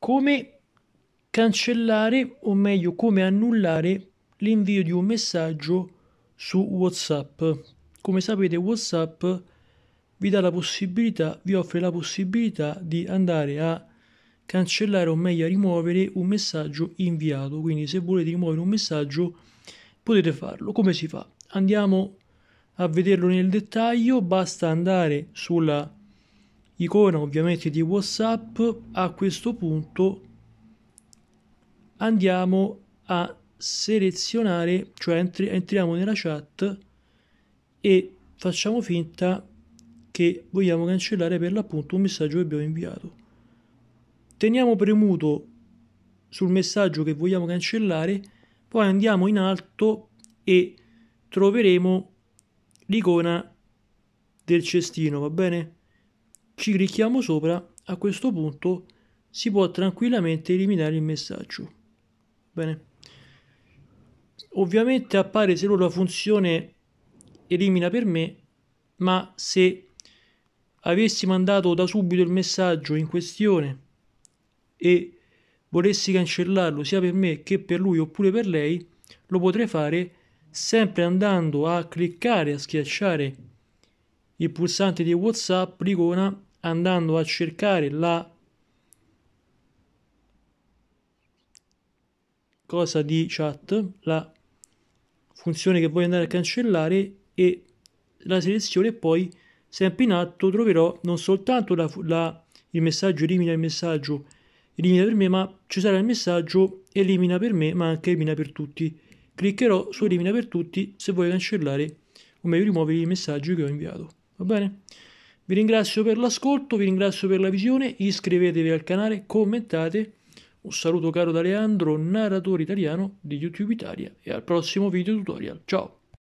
come cancellare o meglio come annullare l'invio di un messaggio su WhatsApp. Come sapete WhatsApp vi dà la possibilità, vi offre la possibilità di andare a cancellare o meglio a rimuovere un messaggio inviato. Quindi se volete rimuovere un messaggio potete farlo. Come si fa? Andiamo a vederlo nel dettaglio, basta andare sulla icona ovviamente di whatsapp a questo punto andiamo a selezionare cioè entri entriamo nella chat e facciamo finta che vogliamo cancellare per l'appunto un messaggio che abbiamo inviato teniamo premuto sul messaggio che vogliamo cancellare poi andiamo in alto e troveremo l'icona del cestino va bene ci clicchiamo sopra, a questo punto si può tranquillamente eliminare il messaggio. Bene. Ovviamente appare solo la funzione elimina per me, ma se avessi mandato da subito il messaggio in questione e volessi cancellarlo sia per me che per lui oppure per lei, lo potrei fare sempre andando a cliccare, a schiacciare il pulsante di WhatsApp, l'icona andando a cercare la cosa di chat, la funzione che voglio andare a cancellare e la selezione poi sempre in atto troverò non soltanto la, la, il messaggio elimina il messaggio elimina per me ma ci sarà il messaggio elimina per me ma anche elimina per tutti cliccherò su elimina per tutti se voglio cancellare o meglio rimuovere i messaggi che ho inviato va bene? Vi ringrazio per l'ascolto, vi ringrazio per la visione, iscrivetevi al canale, commentate. Un saluto caro da Leandro, narratore italiano di YouTube Italia e al prossimo video tutorial. Ciao!